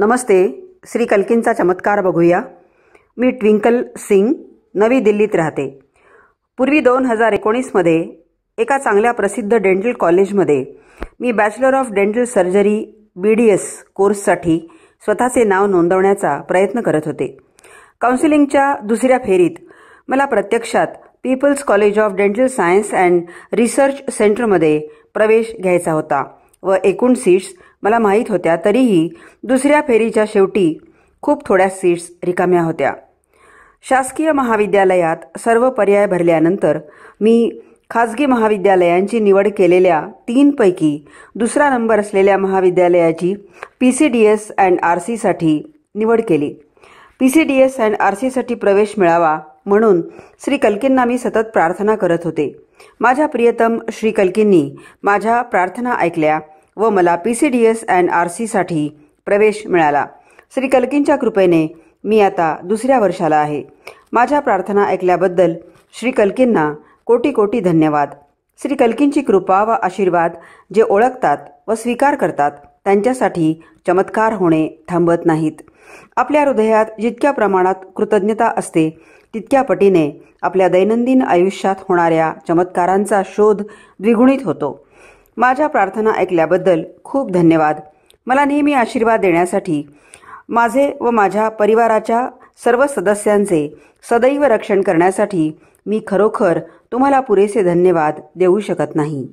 नमस्ते श्री कल्किनचा चमत्कार बघूया मी ट्विंकल सिंग नवी दिल्लीत राहते पूर्वी दोन हजार एकोणीसमध्ये एका चांगल्या प्रसिद्ध डेंटल कॉलेजमध्ये मी bachelor of dental surgery B D S कोर्ससाठी स्वतःचे नाव नोंदवण्याचा प्रयत्न करत होते काउन्सिलिंगच्या दुसऱ्या फेरीत मला प्रत्यक्षात People's College of Dental Science and Research सेंटरमध्ये प्रवेश घ्यायचा होता व एकूण सीट्स मला माहीत होत्या तरीही दुसऱ्या फेरीच्या शेवटी खूप थोड्या सीट्स रिकाम्या होत्या शासकीय महाविद्यालयात सर्व पर्याय भरल्यानंतर मी खाजगी महाविद्यालयांची निवड केलेल्या तीनपैकी दुसरा नंबर असलेल्या महाविद्यालयाची P C D S and R सीसाठी निवड केली P C D S and R सीसाठी प्रवेश मिळावा म्हणून श्री कल्कींना मी सतत प्रार्थना करत होते माझ्या प्रियतम श्री कल्कींनी माझ्या प्रार्थना ऐकल्या व मला P C D S and R सीसाठी प्रवेश मिळाला श्री कल्कींच्या कृपेने मी आता दुसऱ्या वर्षाला आहे माझ्या प्रार्थना ऐकल्याबद्दल श्री कल्कींना कोटी कोटी धन्यवाद श्री कल्कींची कृपा व आशीर्वाद जे ओळखतात व स्वीकार करतात त्यांच्यासाठी चमत्कार होणे थांबत नाहीत आपल्या हृदयात जितक्या प्रमाणात कृतज्ञता असते तितक्या पटीने आपल्या दैनंदिन आयुष्यात होणाऱ्या चमत्कारांचा शोध द्विगुणित होतो माझ्या प्रार्थना ऐकल्याबद्दल खूप धन्यवाद मला नेहमी आशीर्वाद देण्यासाठी माझे व माझ्या परिवाराच्या सर्व सदस्यांचे सदैव रक्षण करण्यासाठी मी खरोखर तुम्हाला पुरेसे धन्यवाद देऊ शकत नाही